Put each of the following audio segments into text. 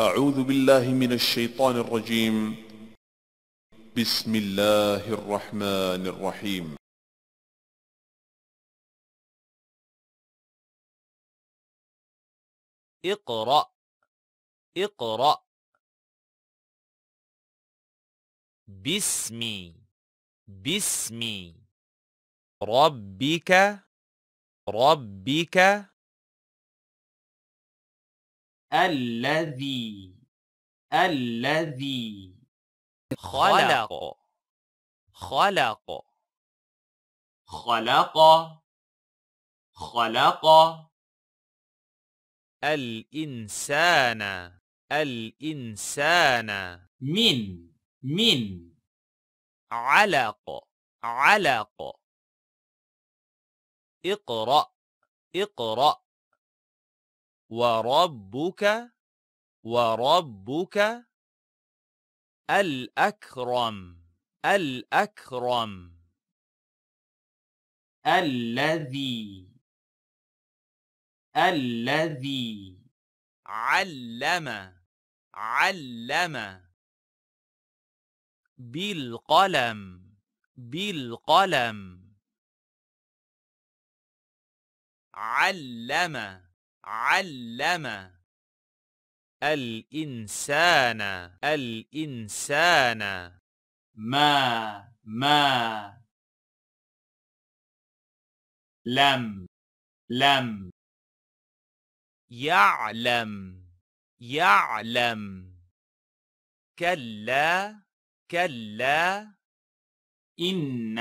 أعوذ بالله من الشيطان الرجيم بسم الله الرحمن الرحيم اقرأ اقرأ باسمي باسمي ربك ربك الذي الذي خلق خلق خلق خلق الإنسان الإنسان من من علق علق اقرأ اقرأ وربك وربك الأكرم الأكرم الذي الذي علم علم بالقلم بالقلم علم علم الإنسان الإنسان ما ما لم لم يعلم يعلم كلا كلا إن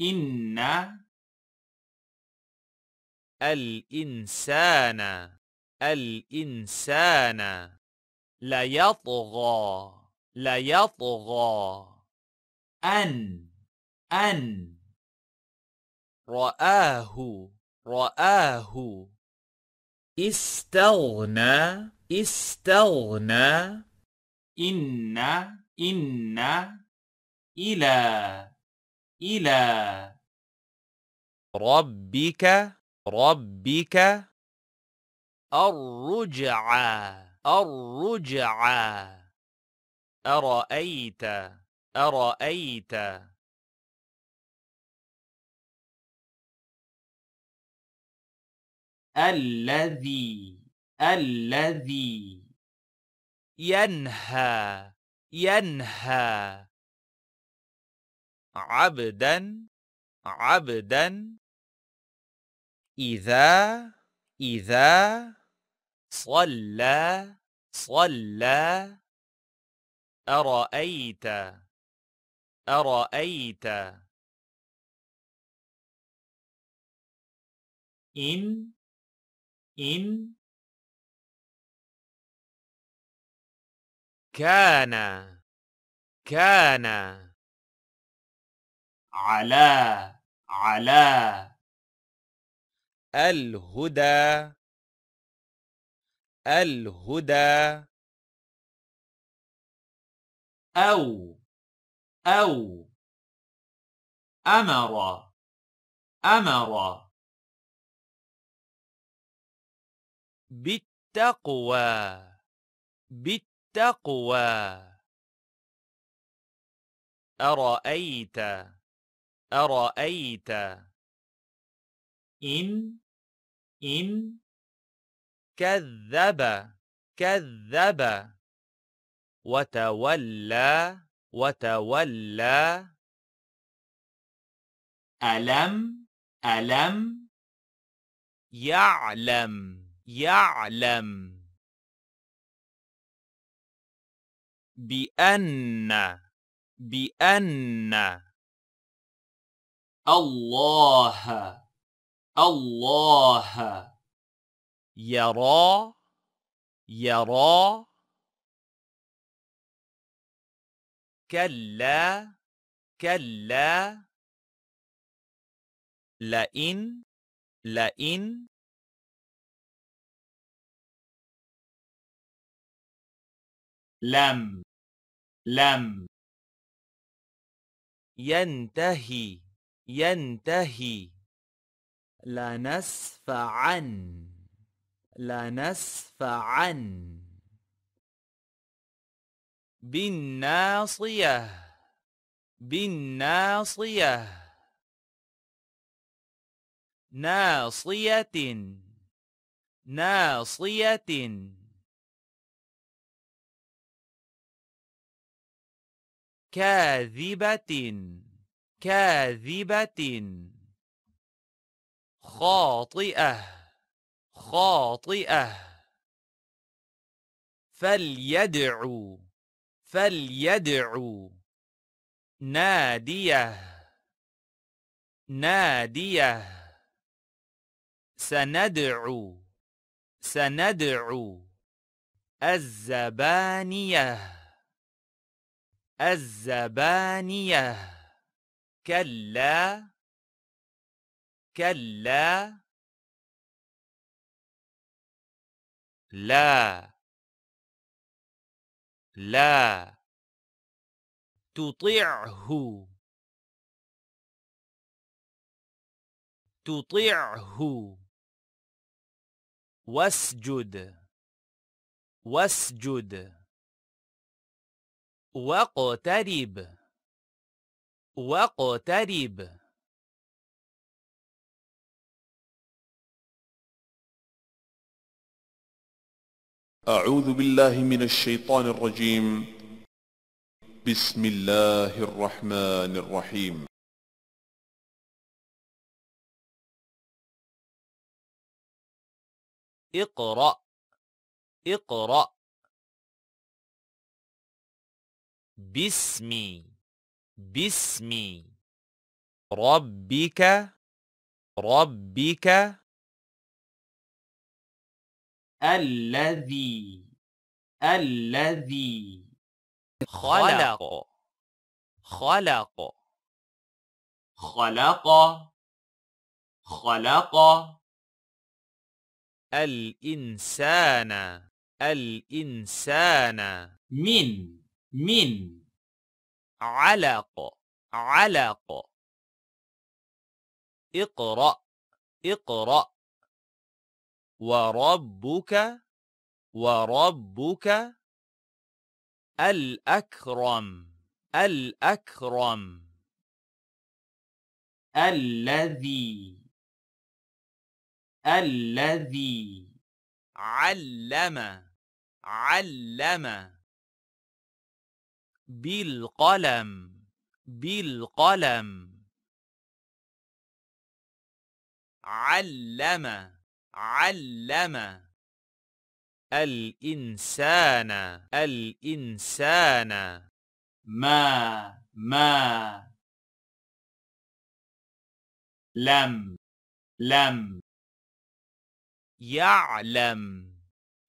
إن الإنسان الإنسان ليطغى ليطغى أن أن رآه رآه استغنى استغنى إن إن إلى إلى ربك ربك الرجعى الرجعى أرأيت أرأيت الذي الذي ينهى ينهى عبدا عبدا إذا إذا صلى صلى أرأيت أرأيت إن إن كان كان على على الهدى الهدى أو أو أمر أمر بالتقوى بالتقوى أرأيت أرأيت إن إن كذب كذب وتولى وتولى ألم ألم يعلم يعلم بأن بأن الله الله يرى يرى كلا كلا لئن لئن لم لم ينتهي ينتهي عن لنسف عن بالناصية بالناصية ناصية ناصية كاذبة كاذبة خاطئة خاطئة فليدعو فليدعو نادية نادية سندعو سندعو الزبانية الزبانية كلا كلا لا لا تطيعه تطيعه واسجد واسجد واقترب واقترب أعوذ بالله من الشيطان الرجيم بسم الله الرحمن الرحيم اقرأ اقرأ باسمي باسم ربك ربك الذي الذي خلق خلق خلق خلق الإنسان الإنسان من من علق علق اقرأ اقرأ وربك وربك الأكرم الأكرم الذي الذي علم علم بالقلم بالقلم علم علم الإنسان الإنسان ما ما لم لم يعلم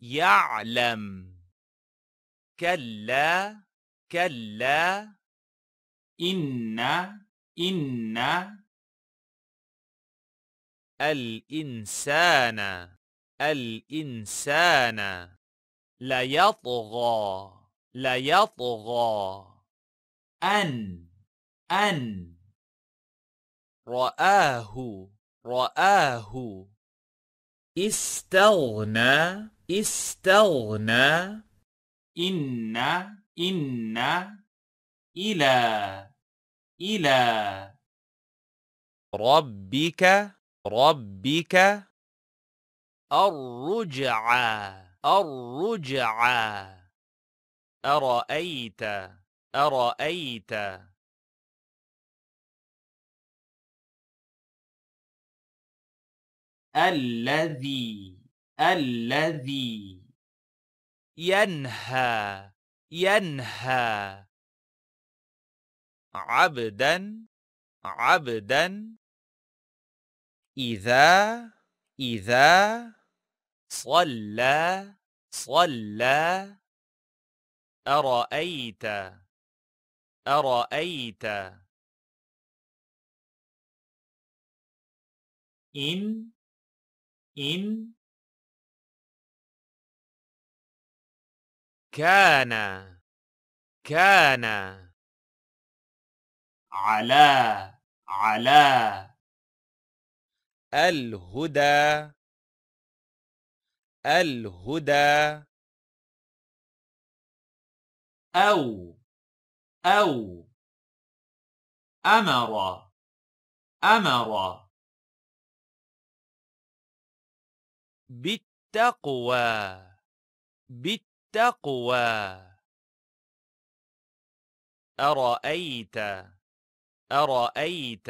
يعلم كلا كلا إن إن الإنسان الإنسان ليطغى ليطغى أن أن رآه رآه استغنى استغنى إن إن إلى إلى ربك ربك الرجعى الرجعى أرأيت أرأيت الذي الذي ينهى ينهى عبدا عبدا إذا إذا صلى صلى أرأيت أرأيت إن إن كان كان على على الهدى الهدى أو أو أمر أمر بالتقوى بالتقوى أرأيت أرأيت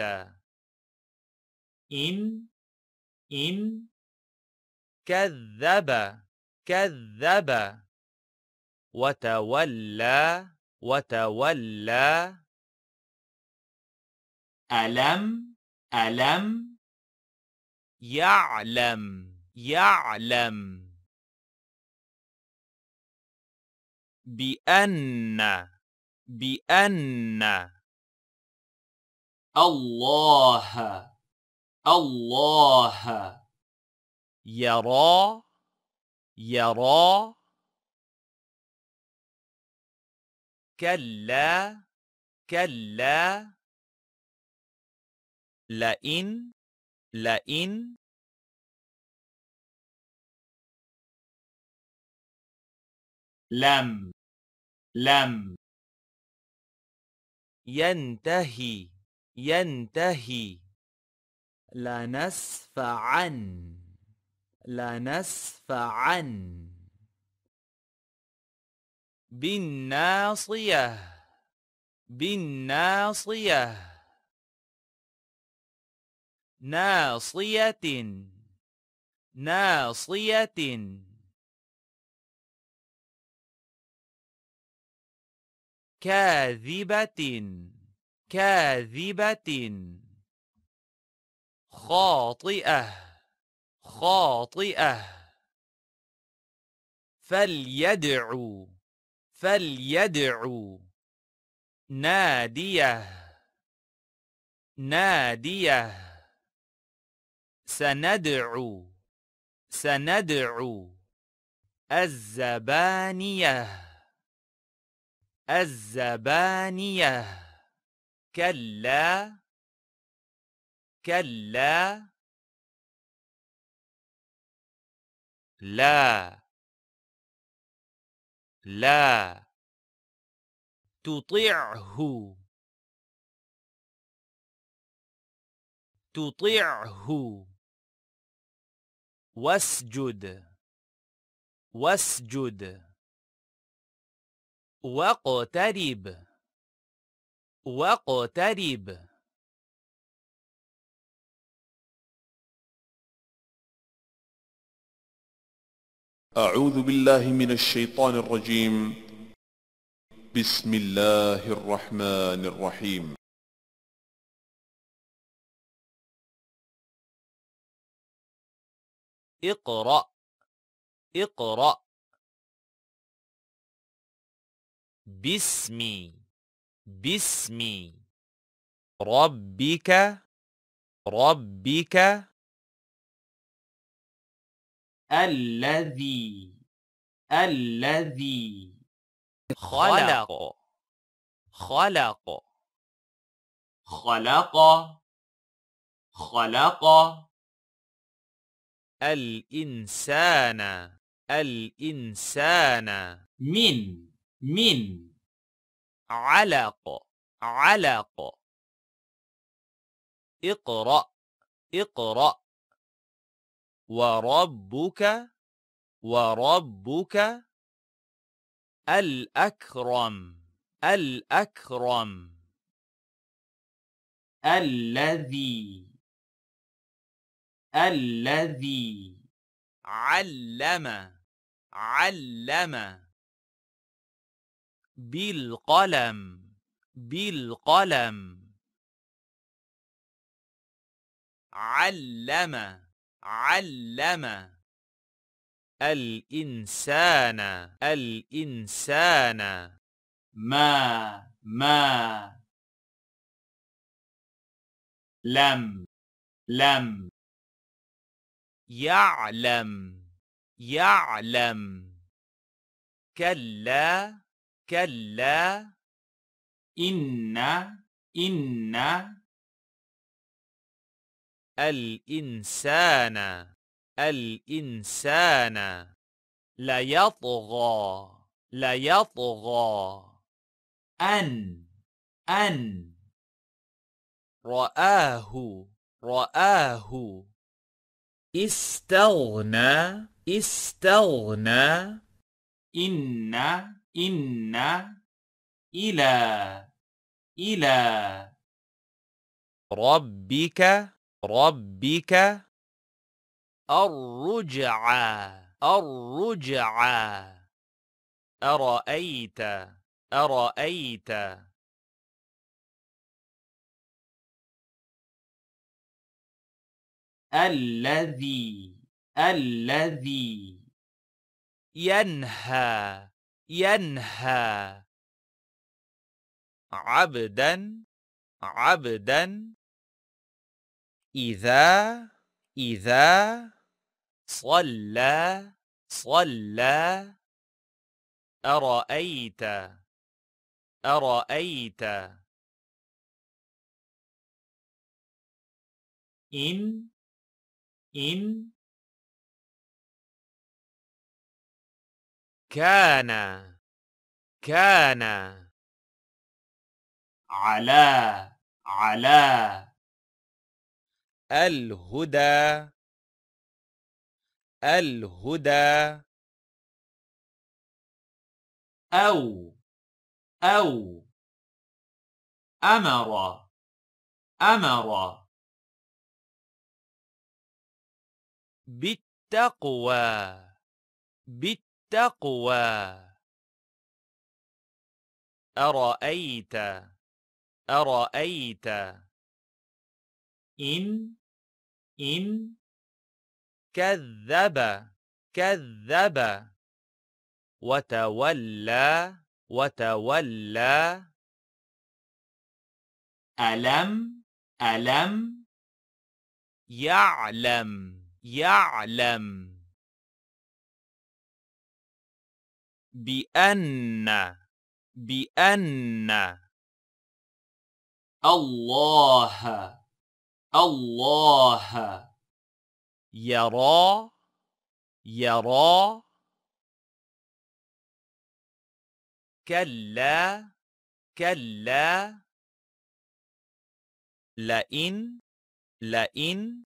إن إن كذب كذب وتولى وتولى ألم ألم يعلم يعلم بأن بأن الله الله يرى يرى كلا كلا لئن لئن لم لم ينتهي ينتهي لنسفعن لنسفعن بالناصية بالناصية ناصية ناصية كاذبة كاذبة خاطئة خاطئة فليدعو فليدعو نادية نادية سندعو سندعو الزبانية الزبانية كلا كلا لا لا تطيعه تطيعه واسجد واسجد واقترب واقترب أعوذ بالله من الشيطان الرجيم بسم الله الرحمن الرحيم اقرأ اقرأ باسمي باسم ربك ربك الذي الذي خلق خلق خلق خلق الإنسان الإنسان من من علق علق اقرأ اقرأ وربك وربك الأكرم الأكرم الذي الذي علم علم بالقلم بالقلم علم علم الإنسان الإنسان ما ما لم لم يعلم يعلم كلا كلا إن إن الإنسان الإنسان ليطغى ليطغى أن أن رآه رآه استغنى استغنى إن إن إلى إلى ربك ربك الرجعى الرجعى أرأيت أرأيت الذي الذي ينهى ينهى عبدا عبدا إذا إذا صلى صلى أرأيت أرأيت إن إن كان كان على على الهدى الهدى أو أو أمر أمر بالتقوى بالتقوى أرأيت أرأيت إن إن كذب كذب وتولى وتولى ألم ألم يعلم يعلم بأن بأن الله الله يرى يرى كلا كلا لئن لئن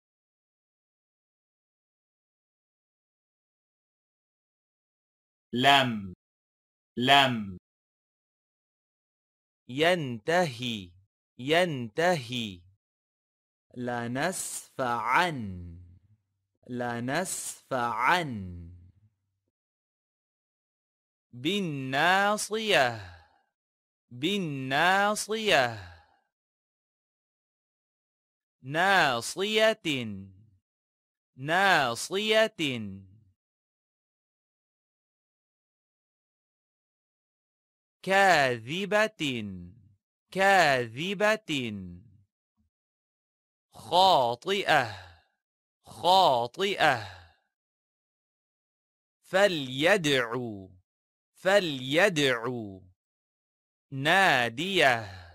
لم لم ينتهي ينتهي عن لنسف عن بالناصية بالناصية ناصية ناصية كاذبة كاذبة خاطئة خاطئة فليدعو فليدعو نادية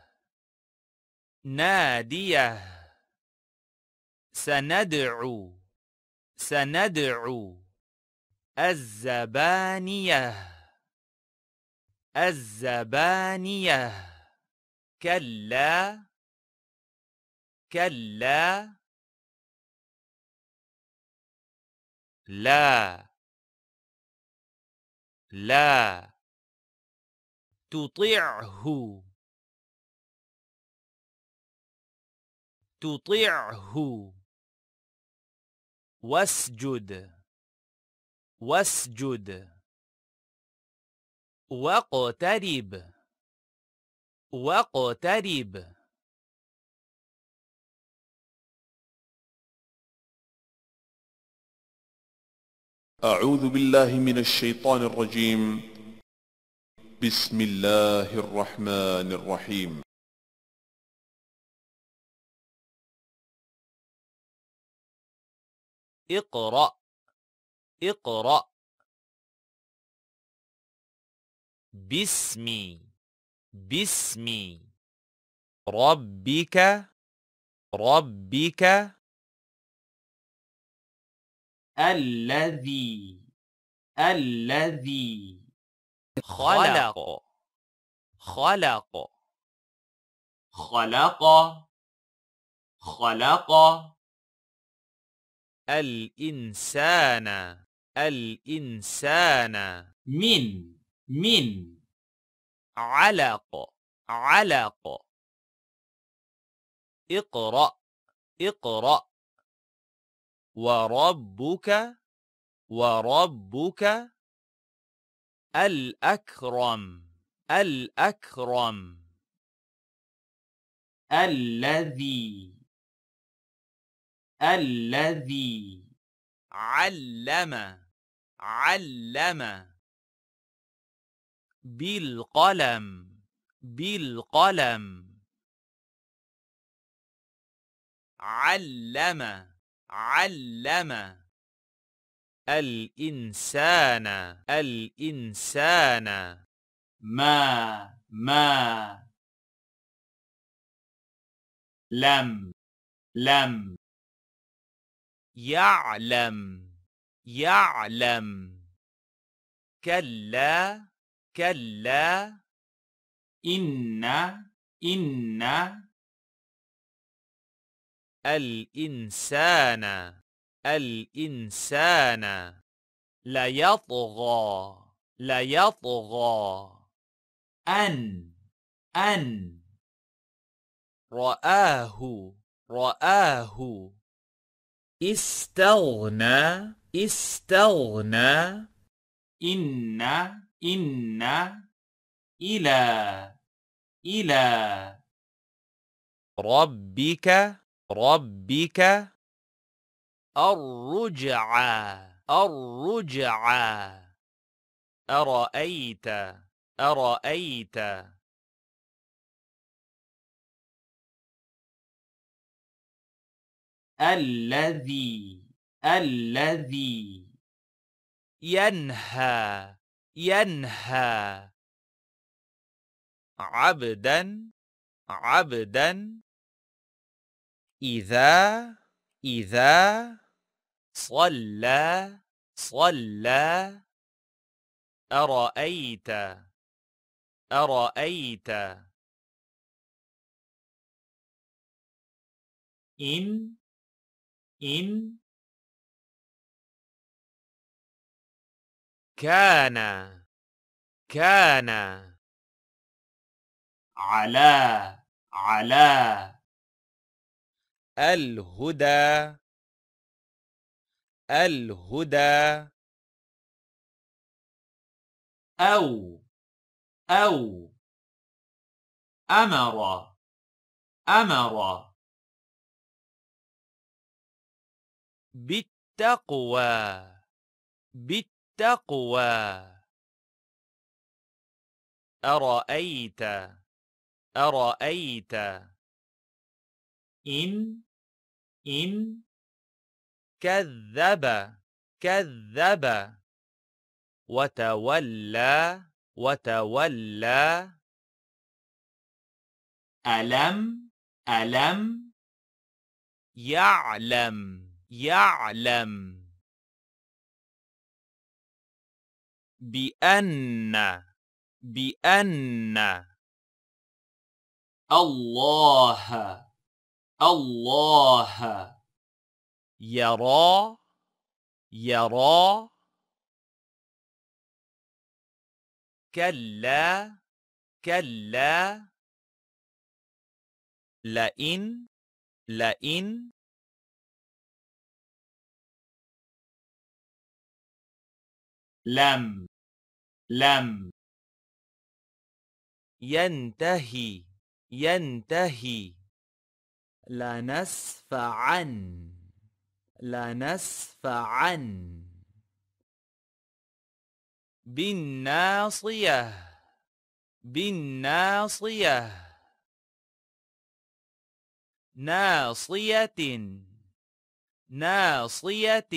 نادية سندعو سندعو الزبانية الزبانية كلا كلا لا لا تطيعه تطيعه واسجد واسجد واقترب واقترب أعوذ بالله من الشيطان الرجيم بسم الله الرحمن الرحيم اقرأ اقرأ باسمي باسم ربك ربك الذي الذي خلق خلق خلق خلق الإنسان الإنسان من من علق علق اقرأ اقرأ وربك وربك الأكرم الأكرم الذي الذي علم علم بالقلم بالقلم علم علم الإنسان الإنسان ما ما لم لم يعلم يعلم كلا كلا إن إن الإنسان الإنسان ليطغى ليطغى أن أن رآه رآه استغنى استغنى إن إن إلى إلى ربك ربك الرجعى الرجعى أرأيت أرأيت الذي الذي ينهى ينهى عبدا عبدا إذا إذا صلى صلى أرأيت أرأيت إن إن كان كان على على الهدى الهدى أو أو أمر أمر بالتقوى بالتقوى أرأيت أرأيت إن إن كذب كذب وتولى وتولى ألم ألم يعلم يعلم بأن بأن الله الله يرى يرى كلا كلا لئن لئن لم لم ينتهي ينتهي لنسفعن عن بالناصية بالناصية ناصية ناصية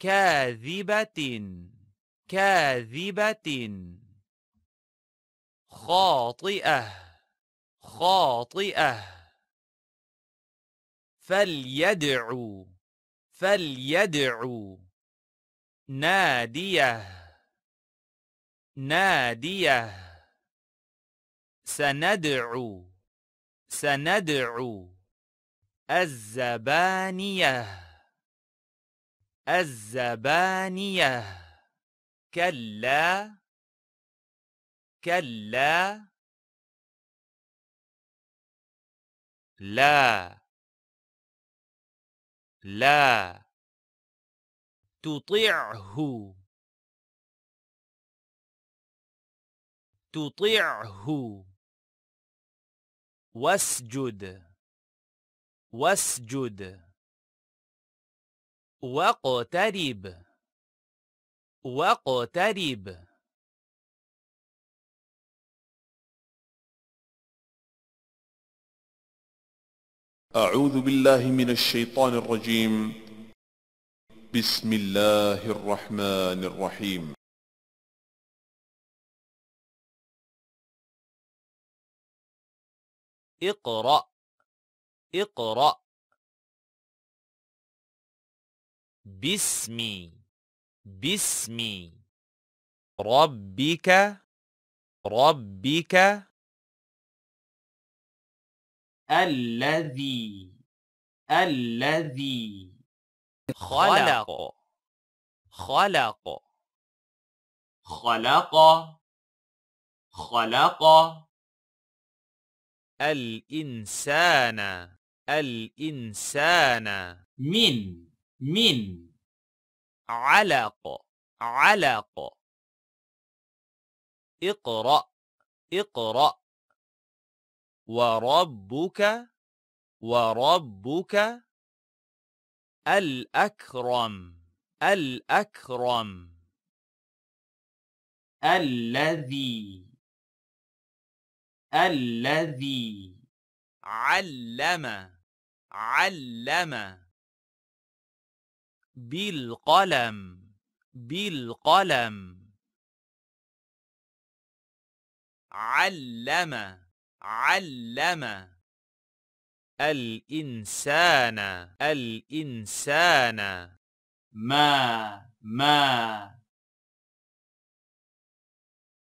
كاذبة كاذبة خاطئة خاطئة فليدعو فليدعو نادية نادية سندعو سندعو الزبانية الزبانية كلا كلا لا لا تطيعه تطيعه واسجد واسجد واقترب واقترب أعوذ بالله من الشيطان الرجيم بسم الله الرحمن الرحيم اقرأ اقرأ باسمي باسمي ربك ربك الذي الذي خلق خلق خلق خلق الإنسان الإنسان من من علق علق اقرأ اقرأ وربك وربك الأكرم الأكرم الذي الذي علم علم بالقلم بالقلم علم علم الإنسان الإنسان ما ما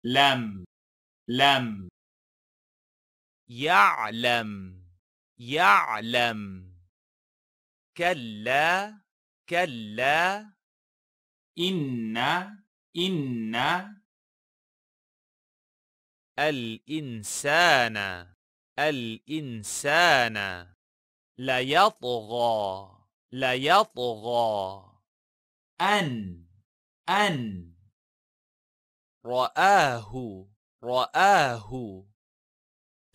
لم لم يعلم يعلم كلا كلا إن إن الإنسان الإنسان ليطغى ليطغى أن أن رآه رآه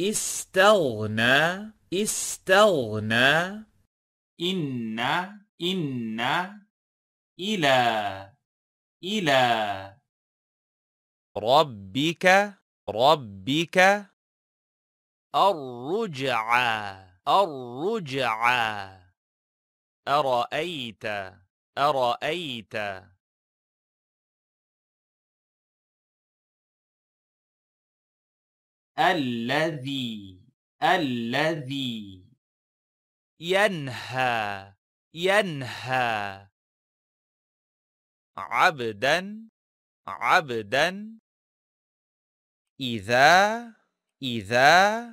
استغنى استغنى إن إن إلى إلى ربك ربك الرجع الرجع أرأيت أرأيت الذي الذي ينهى ينهى عبدا عبدا إذا إذا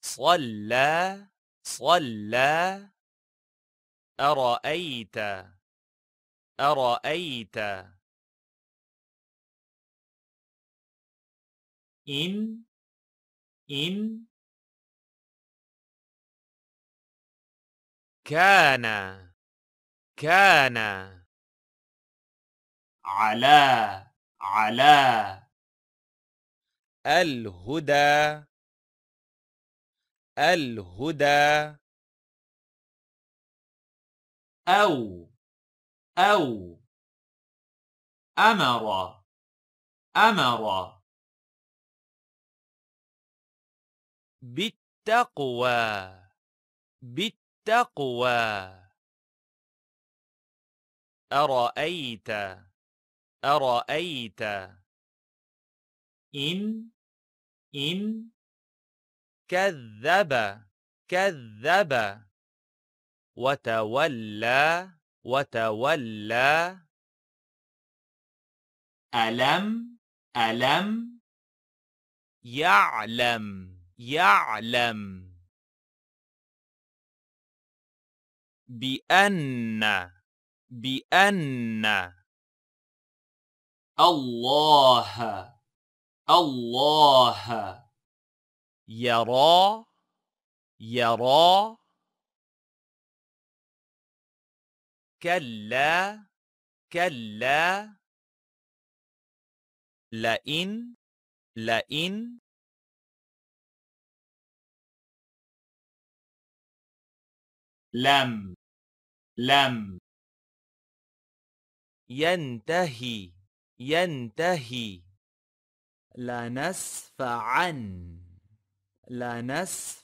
صلى صلى أرأيت أرأيت إن إن كان كان على على الهدى الهدى أو أو أمر أمر بالتقوى بالتقوى أرأيت أرأيت إن إن كذب كذب وتولى وتولى ألم ألم يعلم يعلم بأن بأن الله الله يرى يرى كلا كلا لئن لئن لم لم ينتهي ينتهي لنسفعن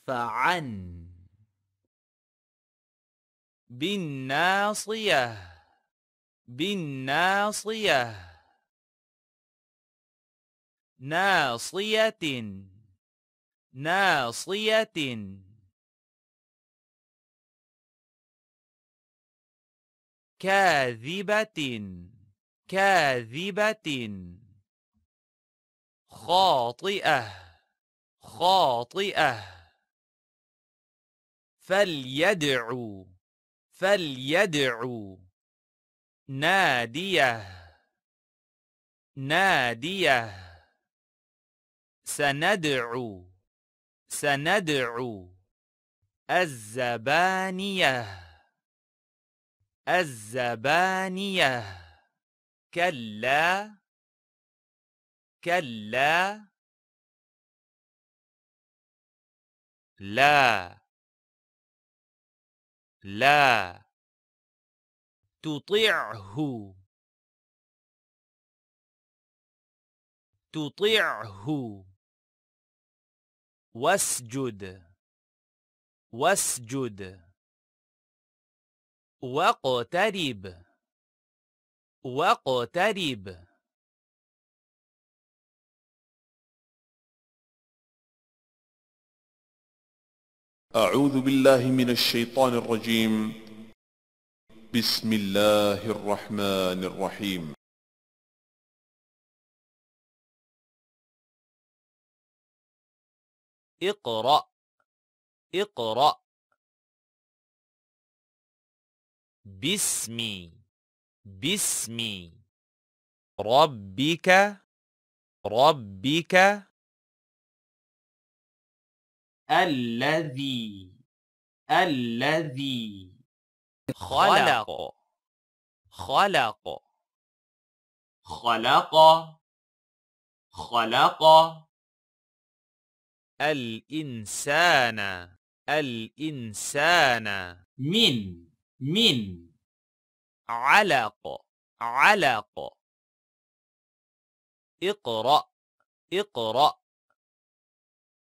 عن بالناصية بالناصية ناصية ناصية كاذبة كاذبة خاطئة خاطئة فليدعو فليدعو نادية نادية سندعو سندعو الزبانية الزبانية كلا كلا لا لا تطيعه تطيعه واسجد واسجد واقترب واقترب أعوذ بالله من الشيطان الرجيم بسم الله الرحمن الرحيم اقرأ اقرأ باسمي باسمي ربك ربك الذي الذي خلق خلق خلق خلق الإنسان الإنسان من من علق علق اقرأ اقرأ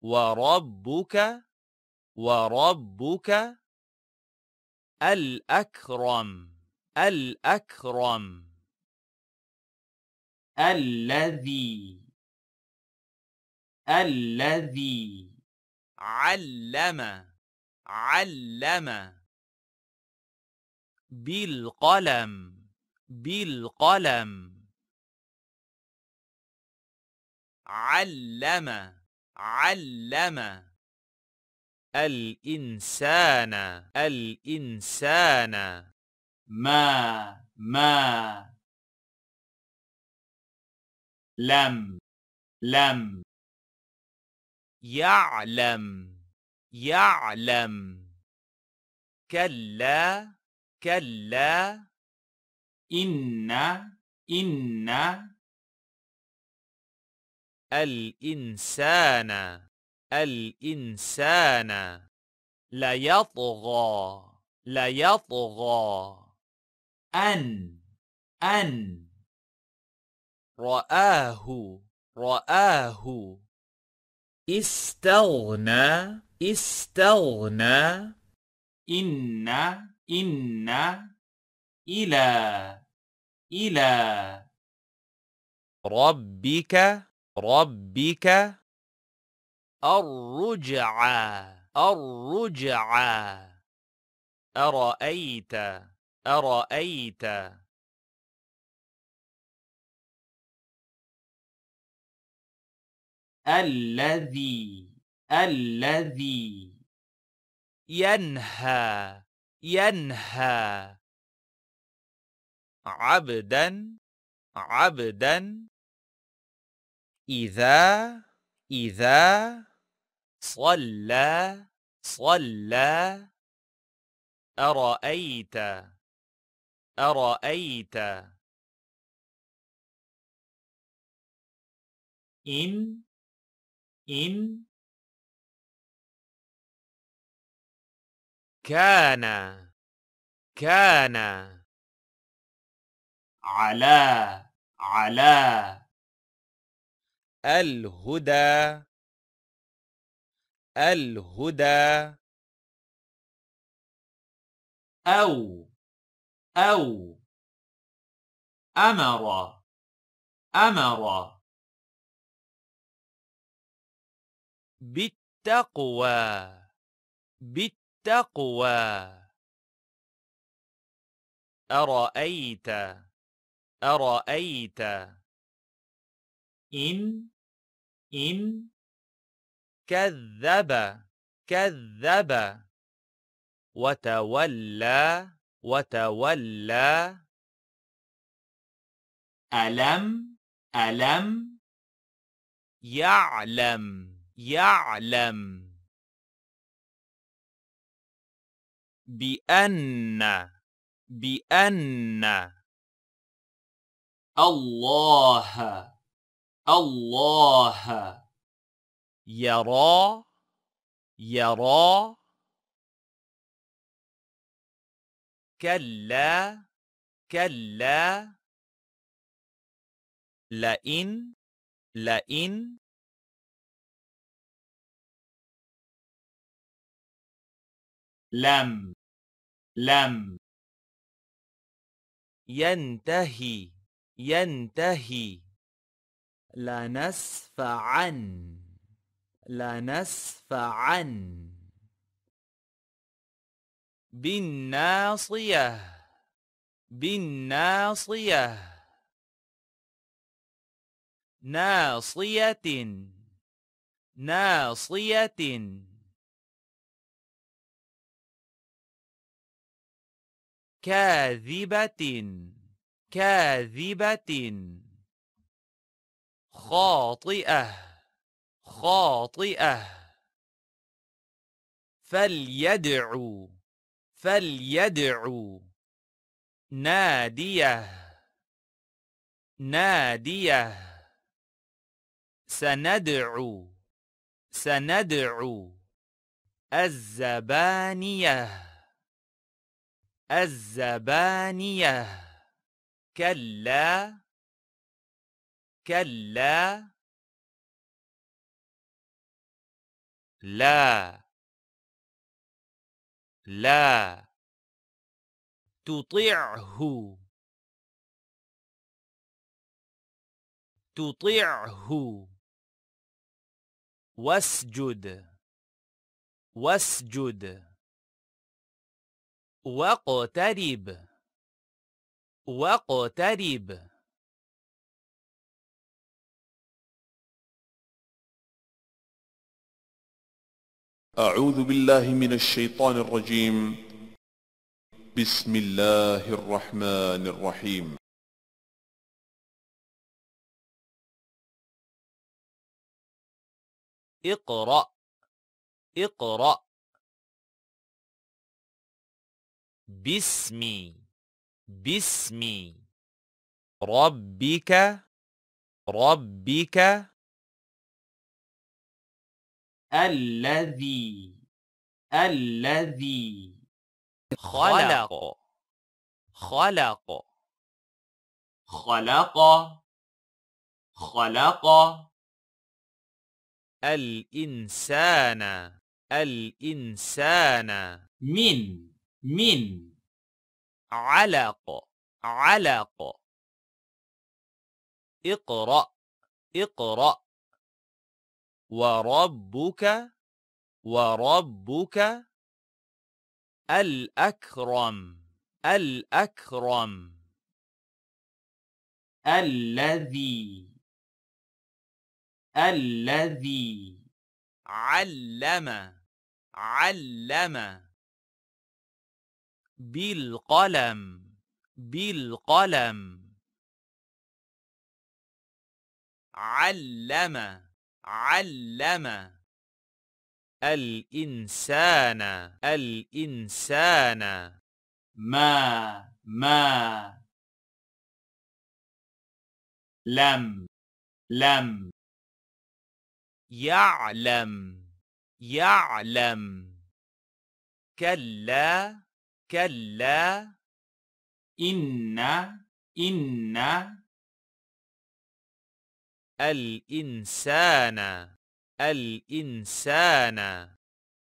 وربك وربك الأكرم الأكرم الذي الذي علم علم بالقلم بالقلم علم علم الإنسان الإنسان ما ما لم لم يعلم يعلم كلا كلا إن إن الإنسان الإنسان ليطغى ليطغى أن أن رآه رآه استغنى استغنى إن إن إلى إلى ربك ربك الرجعى الرجعى أرأيت أرأيت الذي الذي ينهى ينهى عبدا عبدا إذا إذا صلى صلى أرأيت أرأيت إن إن كان كان على على الهدى الهدى أو أو أمر أمر بالتقوى بالتقوى أرأيت أرأيت إن إن كذب كذب وتولى وتولى ألم ألم يعلم يعلم بأن بأن الله الله يرى يرى كلا كلا لئن لئن لم لم ينتهي ينتهي عن لنسف عن بالناصية بالناصية ناصية ناصية كاذبة كاذبة خاطئة خاطئة فليدعو فليدعو نادية نادية سندعو سندعو الزبانية الزبانية كلا كلا لا لا تطيعه تطيعه واسجد واسجد واقترب واقترب أعوذ بالله من الشيطان الرجيم بسم الله الرحمن الرحيم اقرأ اقرأ باسمي باسم ربك ربك الذي الذي خلق خلق خلق خلق الإنسان الإنسان من من علق علق اقرأ اقرأ وربك وربك الأكرم الأكرم الذي الذي علم علم بالقلم بالقلم علم علم الإنسان الإنسان ما ما لم لم يعلم يعلم كلا كلا إن إن الإنسان الإنسان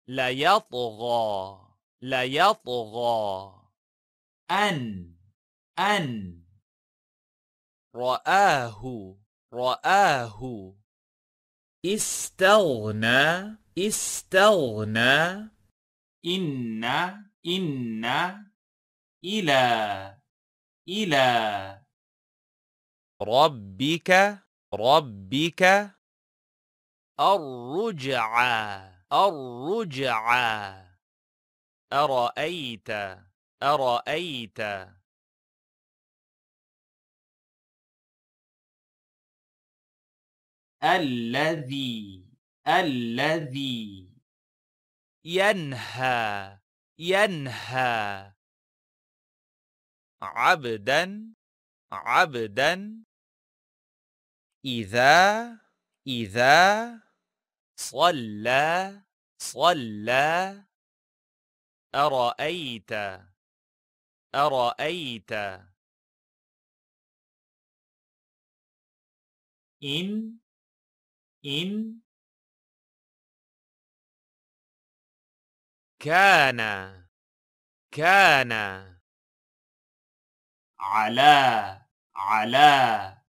ليطغى ليطغى أن أن رآه رآه استغنى استغنى إن إن إلى إلى ربك ربك الرجعى الرجعى أرأيت أرأيت الذي الذي ينهى ينهى عبدا عبدا إذا إذا صلى صلى أرأيت أرأيت إن إن كان كان على على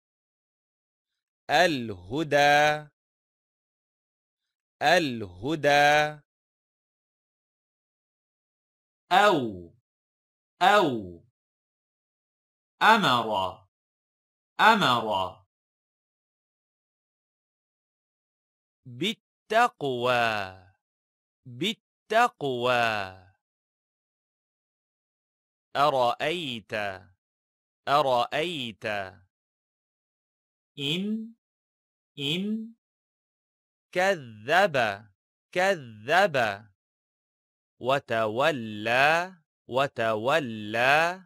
الهدى الهدى أو أو أمر أمر بالتقوى بالتقوى أرأيت أرأيت إن إن كذب كذب وتولى وتولى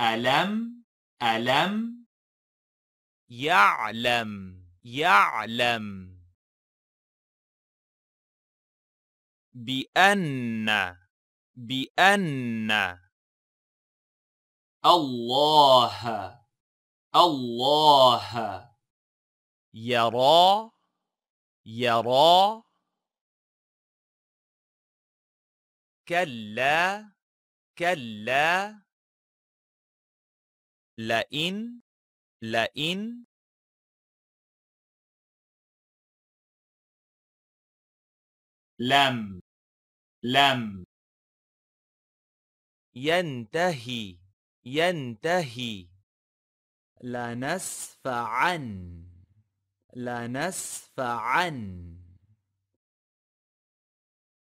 ألم ألم يعلم يعلم بأن بأن الله الله يرى يرى كلا كلا لئن لئن لم لم ينتهي ينتهي لنسفعن لنسفعن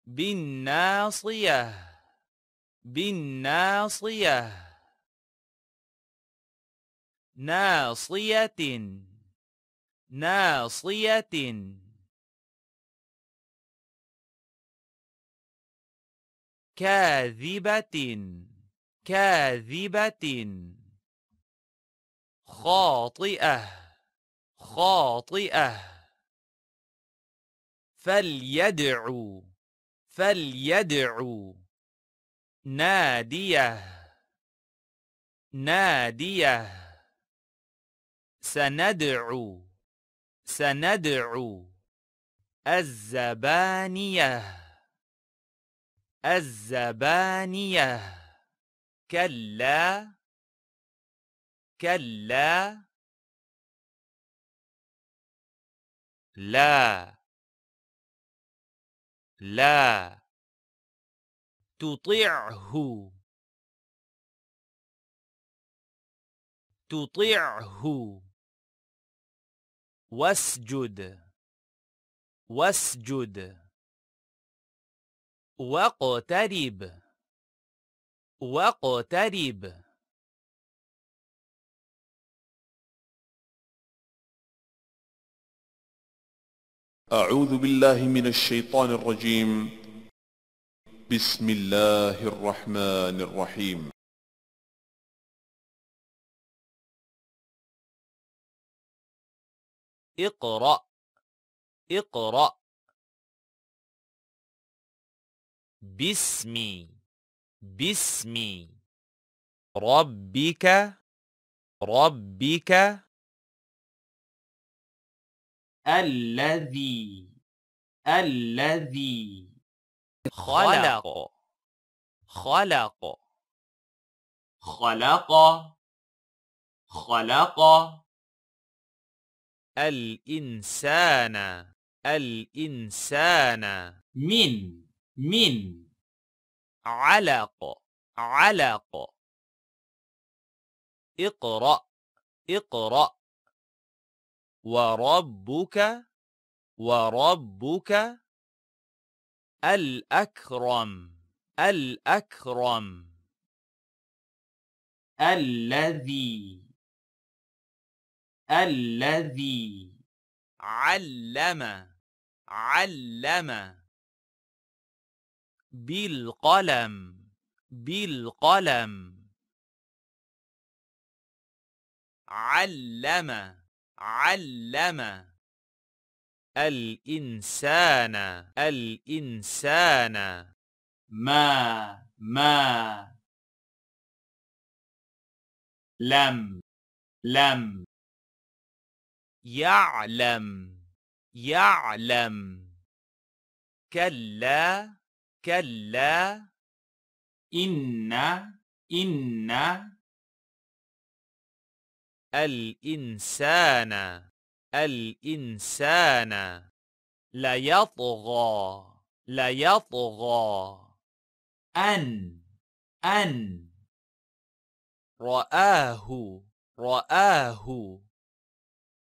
بالناصية بالناصية ناصية ناصية كاذبة كاذبة خاطئة خاطئة فليدعو فليدعو نادية نادية سندعو سندعو الزبانية الزبانية كلا كلا لا لا تطيعه تطيعه واسجد واسجد واقترب واقترب أعوذ بالله من الشيطان الرجيم بسم الله الرحمن الرحيم اقرأ اقرأ باسمي باسم ربك ربك الذي الذي خلق خلق خلق خلق الإنسان الإنسان من من علق علق اقرأ اقرأ وربك وربك الأكرم الأكرم الذي الذي علم علم بالقلم بالقلم علم علم الإنسان الإنسان ما ما لم لم يعلم يعلم كلا كلا إن إن الإنسان الإنسان ليطغى ليطغى أن أن رآه رآه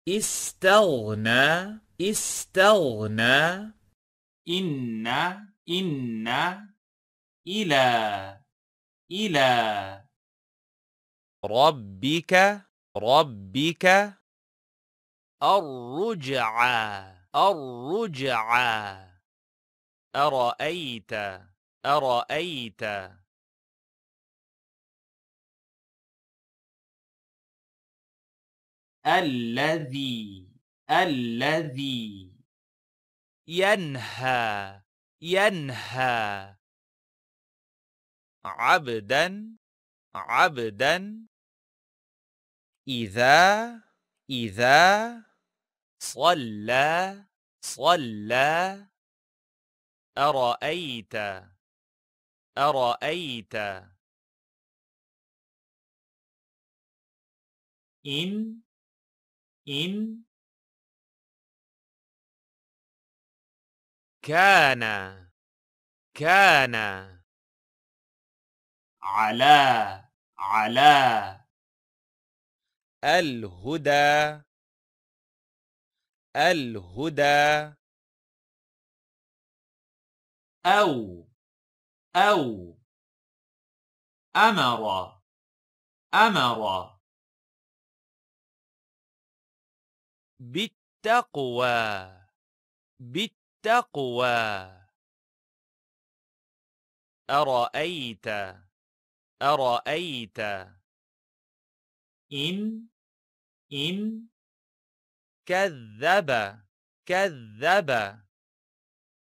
استغنى استغنى إن إن إلى إلى ربك ربك الرجعى الرجعى أرأيت أرأيت الذي الذي ينهى ينهى عبدا عبدا إذا إذا صلى صلى أرأيت أرأيت إن إن كان كان على على الهدى الهدى أو أو أمر أمر بالتقوى بالتقوى أرأيت أرأيت إن إن كذب كذب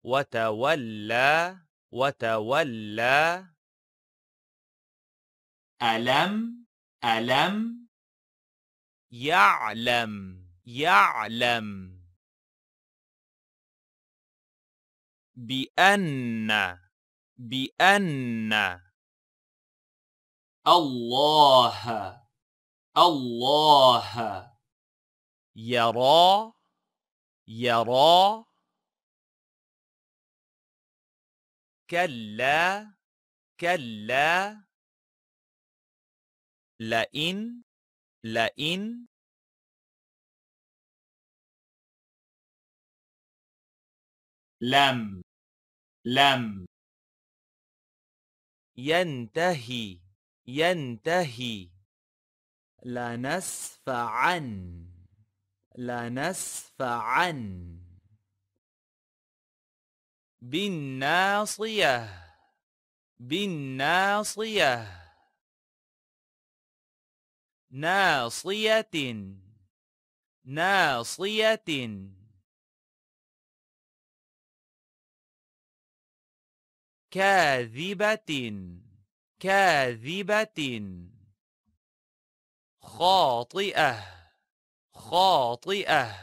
وتولى وتولى ألم ألم يعلم يعلم بأن بأن الله الله يرى يرى كلا كلا لئن لئن لم لم ينتهي ينتهي لنسفعن عن بالناصية بالناصية ناصية ناصية كاذبة كاذبة خاطئة خاطئة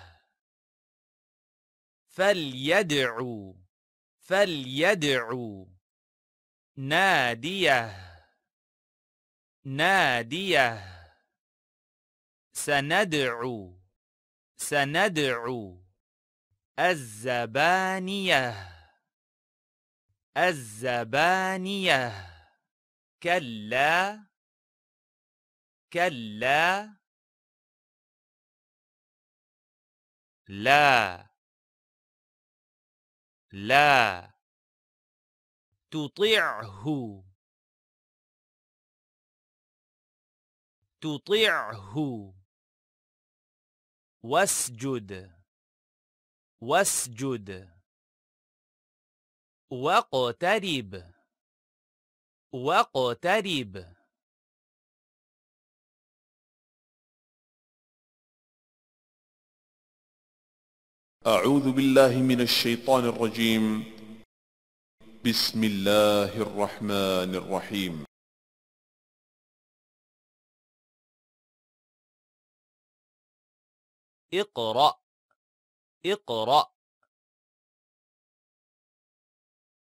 فليدعو فليدعو نادية نادية سندعو سندعو الزبانية الزبانية كلا كلا لا لا تطيعه تطيعه واسجد واسجد واقترب واقترب أعوذ بالله من الشيطان الرجيم بسم الله الرحمن الرحيم اقرأ اقرأ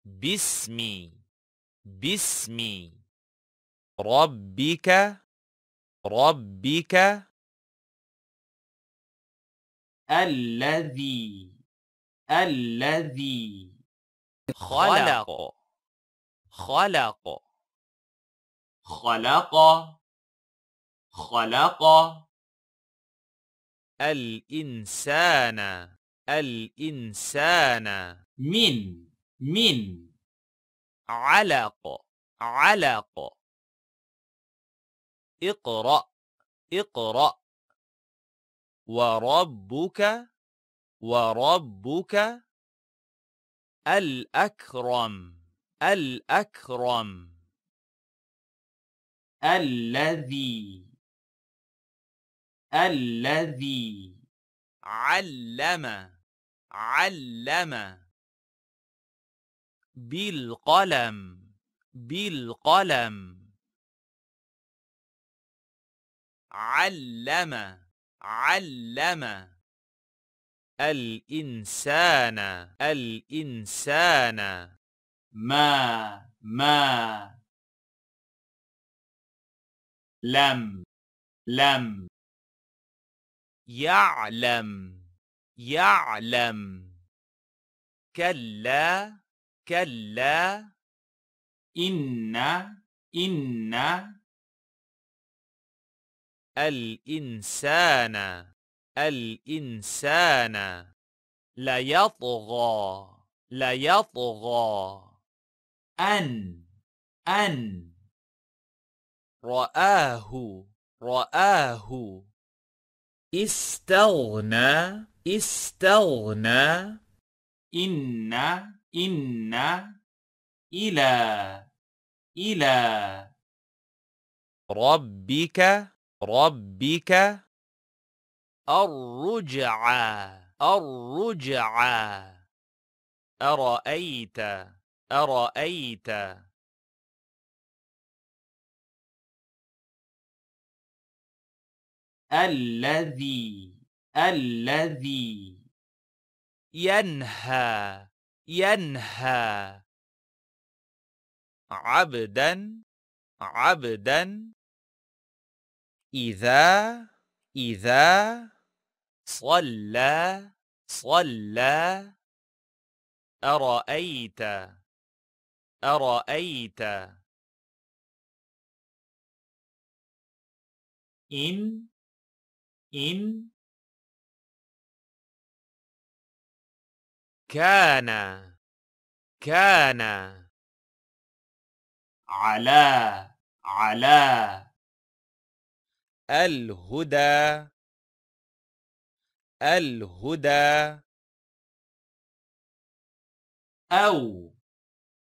باسمي باسم ربك ربك الذي الذي خلق خلق خلق خلق الإنسان الإنسان من من علق علق اقرأ اقرأ وربك وربك الأكرم الأكرم الذي الذي علم علم بالقلم بالقلم علم علم الإنسان الإنسان ما ما لم لم يعلم يعلم كلا كلا إن إن الإنسان الإنسان ليطغى ليطغى أن أن رآه رآه استغنى استغنى إن إن إلى إلى ربك ربك الرجعى الرجعى أرأيت أرأيت الذي الذي ينهى ينهى عبدا عبدا إذا إذا صلى صلى أرأيت أرأيت إن إن كان كان على على الهدى الهدى أو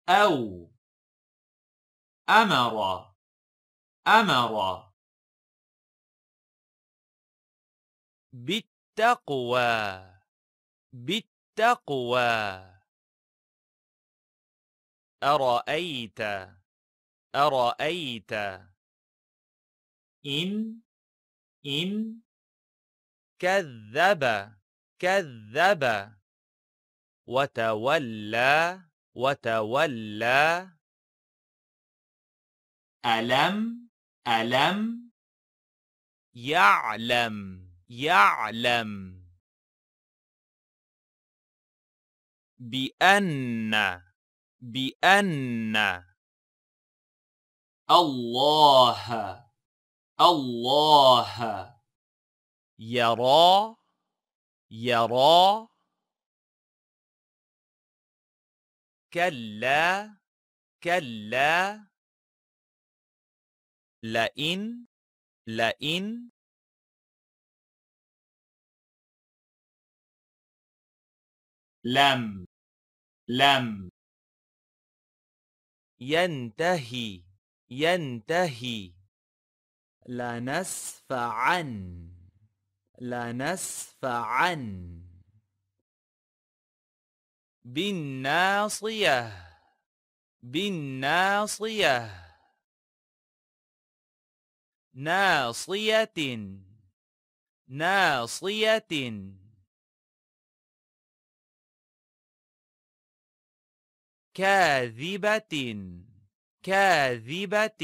أو أمر أمر بالتقوى بالتقوى أرأيت أرأيت إن إن كذب كذب وتولى وتولى ألم ألم يعلم يعلم بأن بأن الله الله يرى يرى كلا كلا لئن لئن لم لم ينتهي ينتهي لنسفعن عن بالناصية بالناصية ناصية ناصية كاذبة كاذبة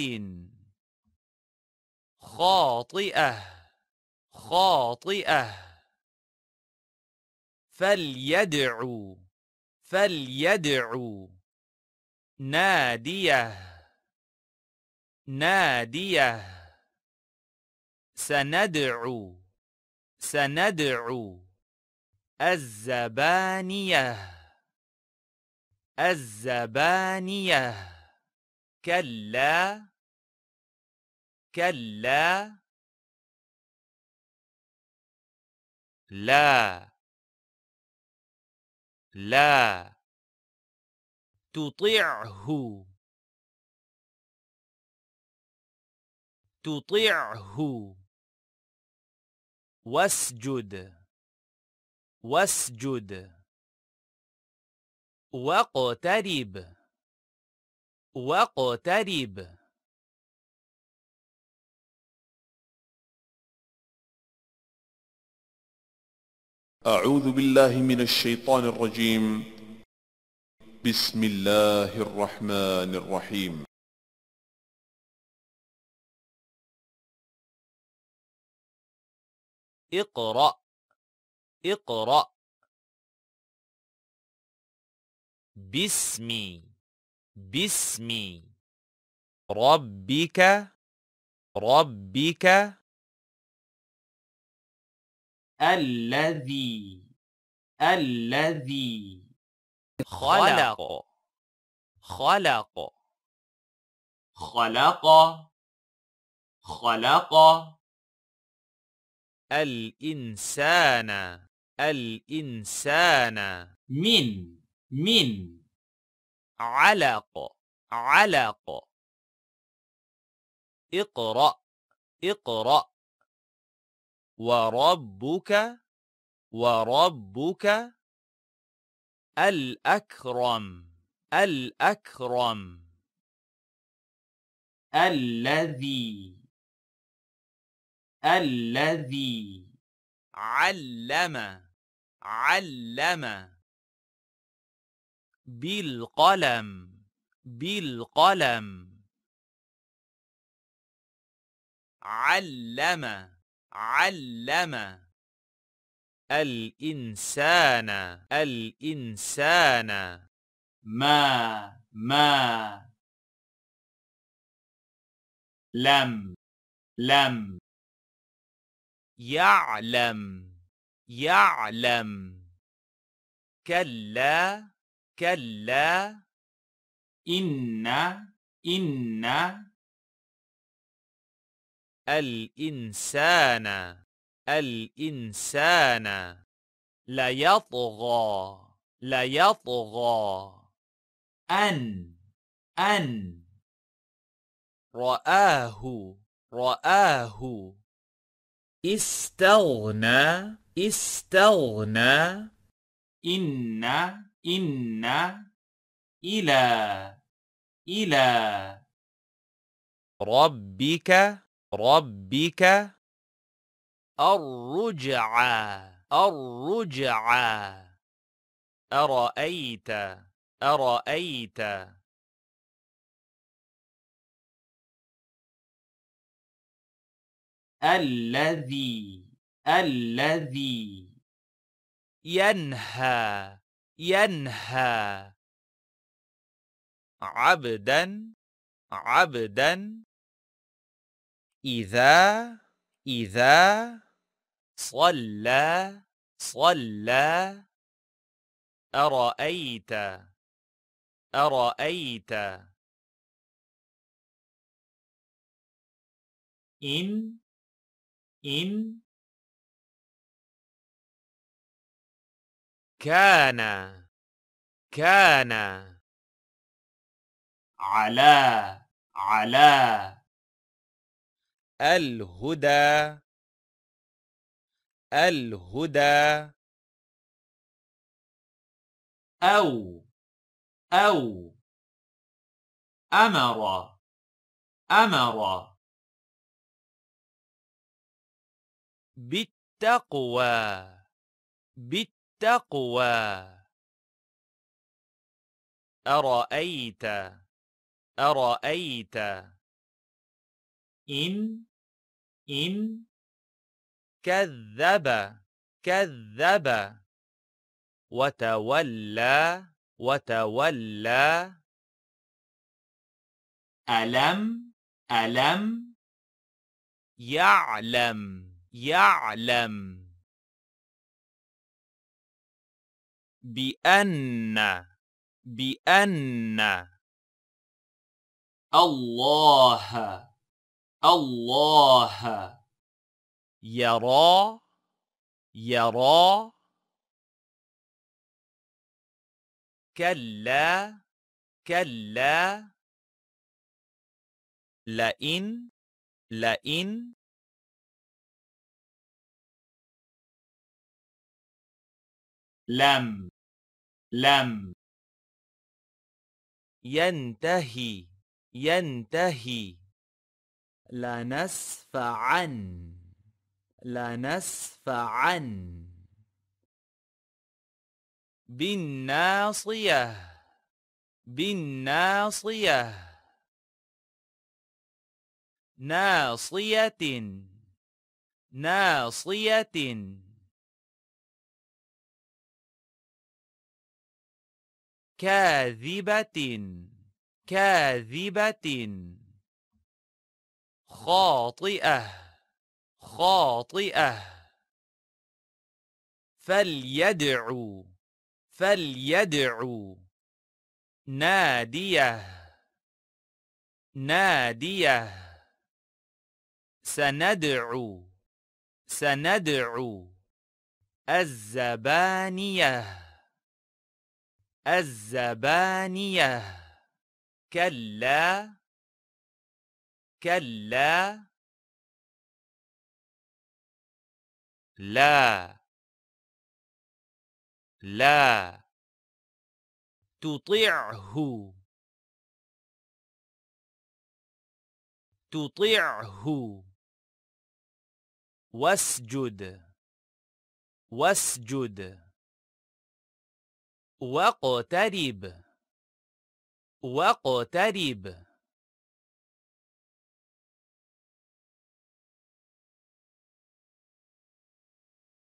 خاطئة خاطئة فليدعو فليدعو نادية نادية سندعو سندعو الزبانية الزبانية كلا كلا لا لا تطيعه تطيعه واسجد واسجد واقترب واقترب أعوذ بالله من الشيطان الرجيم بسم الله الرحمن الرحيم اقرأ اقرأ باسمي باسمي ربك ربك الذي الذي خلق خلق خلق خلق الإنسان الإنسان من من علق علق اقرأ اقرأ وربك وربك الأكرم الأكرم الذي الذي علم علم بالقلم بالقلم علم علم الإنسان الإنسان ما ما لم لم يعلم يعلم كلا كلا إن إن الإنسان الإنسان ليطغى ليطغى أن أن رآه رآه استغنى استغنى إن إن إلى إلى ربك ربك الرجع الرجع أرأيت أرأيت الذي الذي ينهى ينهى عبدا عبدا إذا إذا صلى صلى أرأيت أرأيت إن إن كان كان على على الهدى الهدى أو أو أمر أمر بالتقوى بالتقوى أرأيت أرأيت إن إن كذب كذب وتولى وتولى ألم ألم يعلم يعلم بأن بأن الله الله يرى يرى كلا كلا لئن لئن لم لم ينتهي ينتهي لنسفعن عن بالناصية بالناصية ناصية ناصية كاذبة كاذبة خاطئة خاطئة فليدعو فليدعو نادية نادية سندعو سندعو الزبانية الزبانية كلا كلا لا لا تطيعه تطيعه واسجد واسجد واقترب واقترب